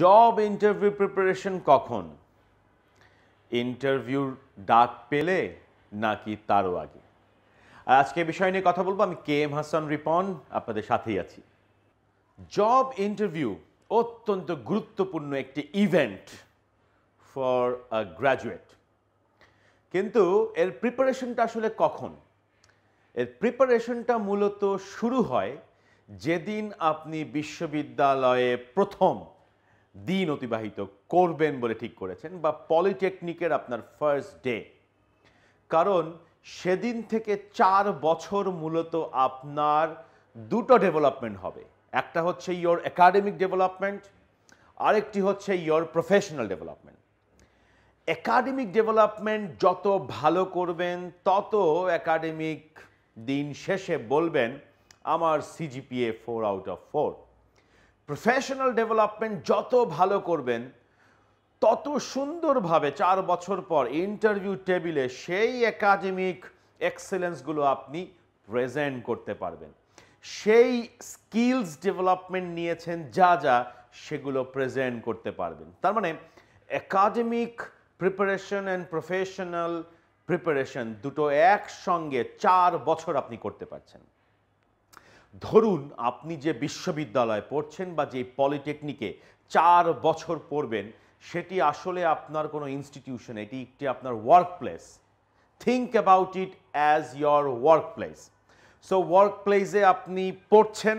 Job interview preparation কখন ইন্টারভিউর ডাক পেলে নাকি তারও আগে আর আজকে বিষয় নিয়ে কথা বলবো আমি কে এম হাসান রিপন আপনাদের সাথেই আছি জব ইন্টারভিউ অত্যন্ত গুরুত্বপূর্ণ একটি ইভেন্ট ফর আ গ্র্যাজুয়েট কিন্তু এর প্রিপারেশনটা আসলে কখন এর প্রিপারেশনটা মূলত শুরু হয় যেদিন আপনি বিশ্ববিদ্যালয়ে প্রথম দিন অতিবাহিত করবেন বলে ঠিক করেছেন বা পলিটেকনিকের আপনার ফার্স্ট ডে কারণ সেদিন থেকে চার বছর মূলত আপনার দুটো ডেভেলপমেন্ট হবে একটা হচ্ছে ইয়োর একাডেমিক ডেভেলপমেন্ট আরেকটি হচ্ছে your professional development academic development যত ভালো করবেন তত একাডেমিক দিন শেষে বলবেন আমার CGPA four out of four professional development যত ভালো করবেন তত সুন্দরভাবে চার বছর পর ইন্টারভিউ টেবিলে সেই একাডেমিক এক্সেলেন্সগুলো আপনি প্রেজেন্ট করতে পারবেন সেই স্কিলস ডেভেলপমেন্ট নিয়েছেন যা যা সেগুলো প্রেজেন্ট করতে পারবেন তার মানে academic preparation and professional preparation দুটো একসঙ্গে চার বছর আপনি করতে পারছেন ধরুন আপনি যে বিশ্ববিদ্যালয়ে পড়ছেন বা যে পলিটেকনিকে চার বছর পড়বেন সেটি আসলে আপনার কোনো ইনস্টিটিউশন এটি একটি আপনার workplace think about it as your workplace so work প্লেসে আপনি পড়ছেন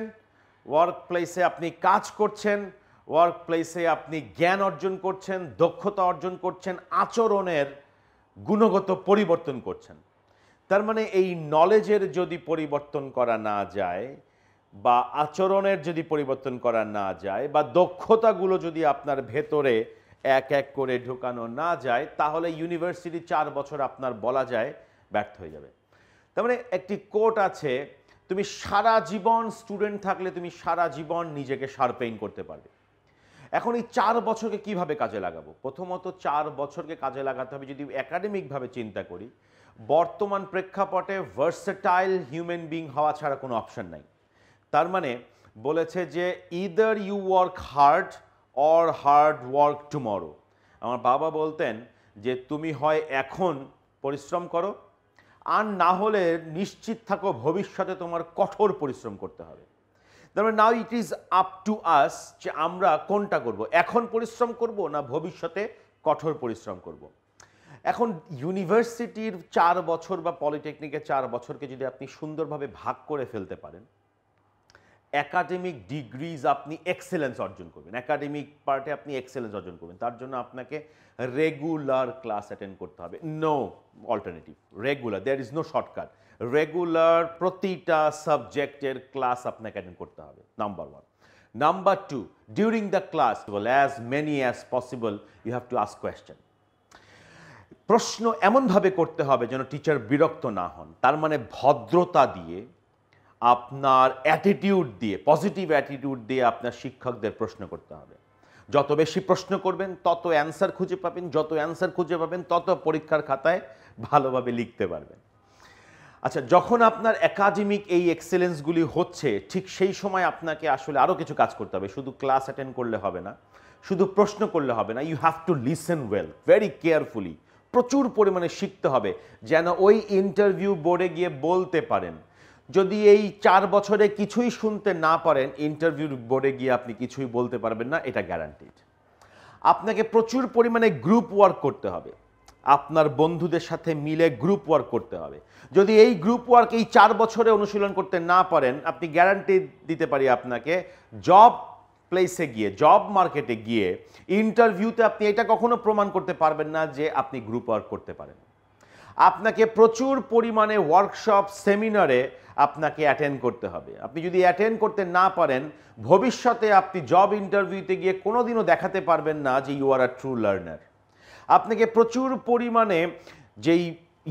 ওয়ার্ক প্লেসে আপনি কাজ করছেন ওয়ার্ক প্লেসে আপনি জ্ঞান অর্জন করছেন দক্ষতা অর্জন করছেন আচরণের গুণগত পরিবর্তন করছেন তার মানে এই নলেজের যদি পরিবর্তন করা না যায় বা আচরণের যদি পরিবর্তন করা না যায় বা দক্ষতাগুলো যদি আপনার ভেতরে এক এক করে ঢোকানো না যায় তাহলে ইউনিভার্সিটি চার বছর আপনার বলা যায় ব্যর্থ হয়ে যাবে তার মানে একটি কোট আছে তুমি সারা জীবন স্টুডেন্ট থাকলে তুমি সারা জীবন নিজেকে শার্পেইন করতে পারবে এখন এই চার বছরকে কিভাবে কাজে লাগাবো প্রথমত চার বছরকে কাজে লাগাতে হবে যদি একাডেমিকভাবে চিন্তা করি বর্তমান প্রেক্ষাপটে ভার্সেটাইল হিউম্যান বিং হওয়া ছাড়া কোনো অপশন নাই তার মানে বলেছে যে either you work hard or hard work tomorrow আমার বাবা বলতেন যে তুমি হয় এখন পরিশ্রম করো আর না হলে নিশ্চিত থাকো ভবিষ্যতে তোমার কঠোর পরিশ্রম করতে হবে তারপরে now it is up to us যে আমরা কোনটা করব এখন পরিশ্রম করব না ভবিষ্যতে কঠোর পরিশ্রম করব এখন ইউনিভার্সিটির চার বছর বা পলিটেকনিকের চার বছরকে যদি আপনি সুন্দরভাবে ভাগ করে ফেলতে পারেন অ্যাকাডেমিক ডিগ্রিজ আপনি এক্সেলেন্স অর্জন করবেন অ্যাকাডেমিক পার্টে আপনি এক্সেলেন্স অর্জন করবেন তার জন্য আপনাকে রেগুলার ক্লাস অ্যাটেন্ড করতে হবে no alternative regular there is no shortcut regular প্রতিটা সাবজেক্টের ক্লাস আপনাকে অ্যাটেন্ড করতে হবে number one number two during the class as many as possible you have to ask question প্রশ্ন এমনভাবে করতে হবে যেন টিচার বিরক্ত না হন তার মানে ভদ্রতা দিয়ে আপনার অ্যাটিটিউড দিয়ে পজিটিভ অ্যাটিটিউড দিয়ে আপনার শিক্ষকদের প্রশ্ন করতে হবে যত বেশি প্রশ্ন করবেন তত অ্যান্সার খুঁজে পাবেন যত অ্যান্সার খুঁজে পাবেন তত পরীক্ষার খাতায় ভালোভাবে লিখতে পারবেন আচ্ছা যখন আপনার একাডেমিক এই এক্সেলেন্সগুলি হচ্ছে ঠিক সেই সময় আপনাকে আসলে আরও কিছু কাজ করতে হবে শুধু ক্লাস অ্যাটেন্ড করলে হবে না শুধু প্রশ্ন করলে হবে না you have to listen well very carefully প্রচুর পরিমাণে শিখতে হবে যেন ওই ইন্টারভিউ বোর্ডে গিয়ে বলতে পারেন যদি এই চার বছরে কিছুই শুনতে না পারেন ইন্টারভিউ বোর্ডে গিয়ে আপনি কিছুই বলতে পারবেন না এটা গ্যারান্টিড আপনাকে প্রচুর পরিমাণে গ্রুপ ওয়ার্ক করতে হবে আপনার বন্ধুদের সাথে মিলে গ্রুপ ওয়ার্ক করতে হবে যদি এই গ্রুপ ওয়ার্ক এই চার বছরে অনুশীলন করতে না পারেন আপনি গ্যারান্টি দিতে পারি আপনাকে জব প্লেসে গিয়ে জব মার্কেটে গিয়ে ইন্টারভিউতে আপনি এটা কখনো প্রমাণ করতে পারবেন না যে আপনি গ্রুপ ওয়ার্ক করতে পারেন আপনাকে প্রচুর পরিমাণে ওয়ার্কশপ সেমিনারে আপনাকে অ্যাটেন্ড করতে হবে আপনি যদি অ্যাটেন্ড করতে না পারেন ভবিষ্যতে আপনি জব ইন্টারভিউতে গিয়ে কোনোদিনও দেখাতে পারবেন না যে you are a true learner আপনাকে প্রচুর পরিমাণে যেই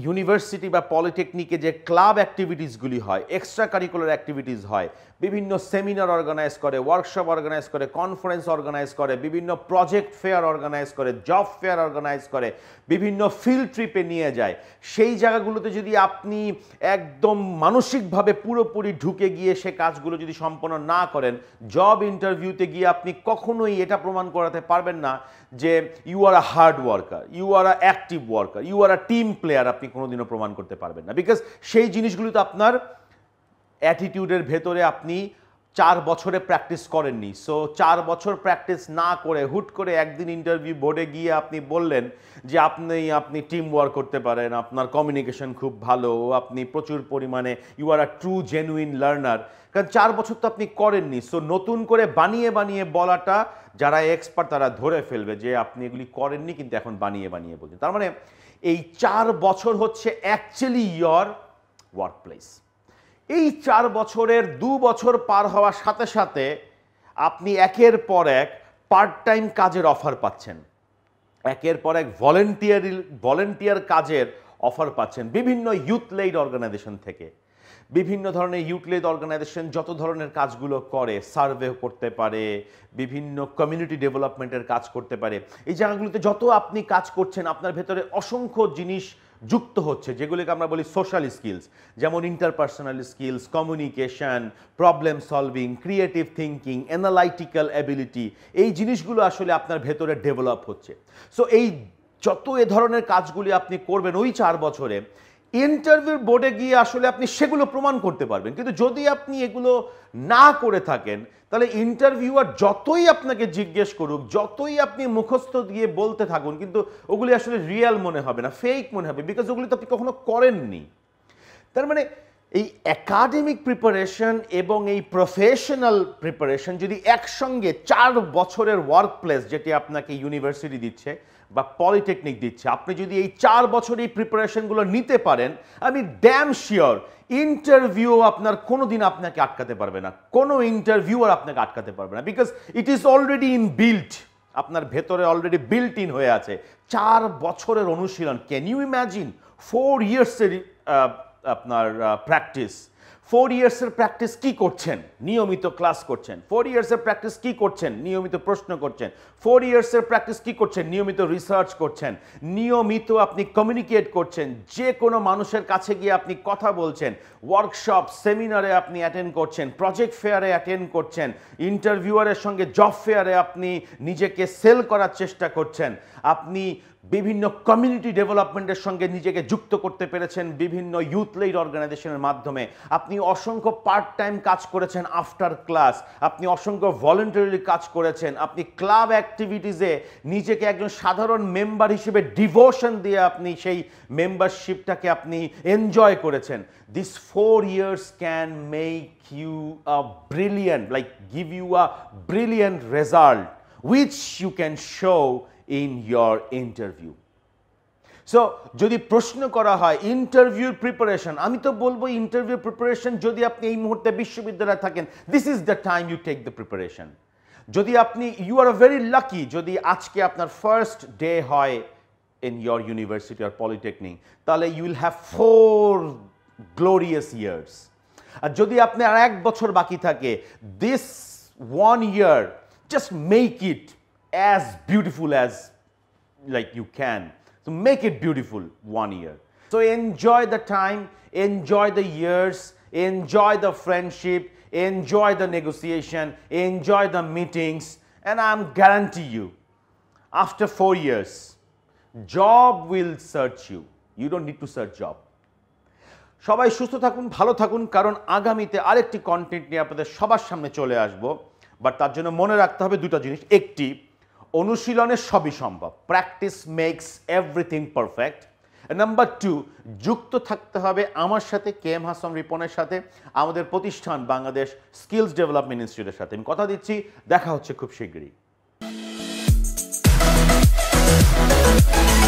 ইউনিভার্সিটি বা পলিটেকনিকে যে ক্লাব অ্যাক্টিভিটিসগুলি হয় এক্সট্রা কারিকুলার অ্যাক্টিভিটিস হয় বিভিন্ন সেমিনার অর্গানাইজ করে ওয়ার্কশপ অর্গানাইজ করে কনফারেন্স অর্গানাইজ করে বিভিন্ন প্রজেক্ট ফেয়ার অর্গানাইজ করে জব ফেয়ার অর্গানাইজ করে বিভিন্ন ফিল্ড ট্রিপে নিয়ে যায় সেই জায়গাগুলোতে যদি আপনি একদম মানসিকভাবে পুরোপুরি ঢুকে গিয়ে সে কাজগুলো যদি সম্পন্ন না করেন জব ইন্টারভিউতে গিয়ে আপনি কখনোই এটা প্রমাণ করাতে পারবেন না যে you are a hard worker you are a active worker you are a team player আপনি কোনোদিনও প্রমাণ করতে পারবেন না বিকজ সেই জিনিসগুলি তো আপনার অ্যাটিটিউডের ভেতরে আপনি চার বছরে প্র্যাকটিস করেননি সো চার বছর প্র্যাকটিস না করে হুট করে একদিন ইন্টারভিউ বোর্ডে গিয়ে আপনি বললেন যে আপনি আপনি টিম ওয়ার্ক করতে পারেন আপনার কমিউনিকেশন খুব ভালো আপনি প্রচুর পরিমাণে you are a true genuine learner কারণ চার বছর তো আপনি করেননি সো নতুন করে বানিয়ে বানিয়ে বলাটা যারা এক্সপার্ট তারা ধরে ফেলবে যে আপনি এগুলি করেননি কিন্তু এখন বানিয়ে বানিয়ে বলছেন তার মানে এই চার বছর হচ্ছে অ্যাকচুয়ালি ইয়র ওয়ার্ক প্লেস এই চার বছরের দু বছর পার হওয়ার সাথে সাথে আপনি একের পর এক পার্ট টাইম কাজের অফার পাচ্ছেন একের পর এক ভলেন্টিয়ার ভলেন্টিয়ার কাজের অফার পাচ্ছেন বিভিন্ন ইউথ লেড অর্গানাইজেশন থেকে বিভিন্ন ধরনের ইউটিলাইজ অর্গানাইজেশন যত ধরনের কাজগুলো করে সার্ভে করতে পারে বিভিন্ন কমিউনিটি ডেভেলপমেন্টের কাজ করতে পারে এই জায়গাগুলোতে যত আপনি কাজ করছেন আপনার ভেতরে অসংখ্য জিনিস যুক্ত হচ্ছে যেগুলিকে আমরা বলি সোশ্যাল স্কিলস যেমন interpersonal skills communication problem solving creative thinking analytical ability এই জিনিসগুলো আসলে আপনার ভেতরে ডেভেলপ হচ্ছে সো এই যত এ ধরনের কাজগুলি আপনি করবেন ওই চার বছরে ইন্টারভিউ বোর্ডে গিয়ে আসলে আপনি সেগুলো প্রমাণ করতে পারবেন কিন্তু যদি আপনি এগুলো না করে থাকেন তাহলে ইন্টারভিউয়ার যতই আপনাকে জিজ্ঞেস করুক যতই আপনি মুখস্থ দিয়ে বলতে থাকুন কিন্তু ওগুলি আসলে রিয়াল মনে হবে না ফেক মনে হবে বিকজ ওগুলি তো আপনি কখনো করেননি তার মানে এই একাডেমিক প্রিপারেশন এবং এই প্রফেশনাল প্রিপারেশন যদি একসঙ্গে চার বছরের ওয়ার্ক প্লেস যেটি আপনাকে ইউনিভার্সিটি দিচ্ছে বা পলিটেকনিক দিচ্ছে আপনি যদি এই চার বছর এই প্রিপারেশনগুলো নিতে পারেন আমি ড্যাম শিওর ইন্টারভিউ আপনার কোনো দিন আপনাকে আটকাতে পারবে না কোনো ইন্টারভিউ আর আপনাকে আটকাতে পারবে না because it is already in built আপনার ভেতরে অলরেডি বিল্ট ইন হয়ে আছে চার বছরের অনুশীলন ক্যান ইউ ইম্যাজিন ফোর ইয়ার্সের আপনার প্র্যাকটিস ফোর ইয়ার্সের প্র্যাকটিস কি করছেন নিয়মিত ক্লাস করছেন ফোর ইয়ার্সের প্র্যাকটিস কি করছেন নিয়মিত প্রশ্ন করছেন ফোর ইয়ার্সের প্র্যাকটিস কি করছেন নিয়মিত রিসার্চ করছেন নিয়মিত আপনি কমিউনিকেট করছেন যে কোনো মানুষের কাছে গিয়ে আপনি কথা বলছেন ওয়ার্কশপ সেমিনারে আপনি অ্যাটেন্ড করছেন প্রজেক্ট ফেয়ারে অ্যাটেন্ড করছেন ইন্টারভিউয়ারের সঙ্গে জব ফেয়ারে আপনি নিজেকে সেল করার চেষ্টা করছেন আপনি বিভিন্ন কমিউনিটি ডেভেলপমেন্টের সঙ্গে নিজেকে যুক্ত করতে পেরেছেন বিভিন্ন ইউথ লেড অর্গানাইজেশনের মাধ্যমে আপনি অসংখ্য পার্ট টাইম কাজ করেছেন আফটার ক্লাস আপনি অসংখ্য ভলেন্টারিলি কাজ করেছেন আপনি ক্লাব অ্যাক্টিভিটিসে নিজেকে একজন সাধারণ মেম্বার হিসেবে ডিভোশন দিয়ে আপনি সেই মেম্বারশিপটাকে আপনি এনজয় করেছেন this four years can make you a brilliant like give you a brilliant result which you can show in your interview. So যদি প্রশ্ন করা হয় ইন্টারভিউর প্রিপারেশন আমি তো বলবো ইন্টারভিউ প্রিপারেশন যদি আপনি এই মুহূর্তে বিশ্ববিদ্যালয়ে থাকেন this is the time you take the preparation যদি আপনি ইউ আর ভেরি লাকি যদি আজকে আপনার ফার্স্ট ডে হয় ইন ইয়োর ইউনিভার্সিটি আর পলিটেকনিক তাহলে you will have four glorious years আর যদি আপনার এক বছর বাকি থাকে this one year just make it as beautiful as like you can. So make it beautiful one year. So enjoy the time, enjoy the years, enjoy the friendship, enjoy the negotiation, enjoy the meetings and I'm guarantee you after four years job will search you. You don't need to search job. সবাই সুস্থ থাকুন ভালো থাকুন কারণ আগামীতে আরেকটি content নিয়ে আপনাদের সবার সামনে চলে আসবো বাট তার জন্য মনে রাখতে হবে দুটো জিনিস একটি অনুশীলনে সবই সম্ভব practice makes everything perfect number two যুক্ত থাকতে হবে আমার সাথে কে এম হাসান রিপনের সাথে আমাদের প্রতিষ্ঠান বাংলাদেশ স্কিলস ডেভেলপমেন্ট ইনস্টিটিউটের সাথে আমি কথা দিচ্ছি দেখা হচ্ছে খুব শীঘ্রই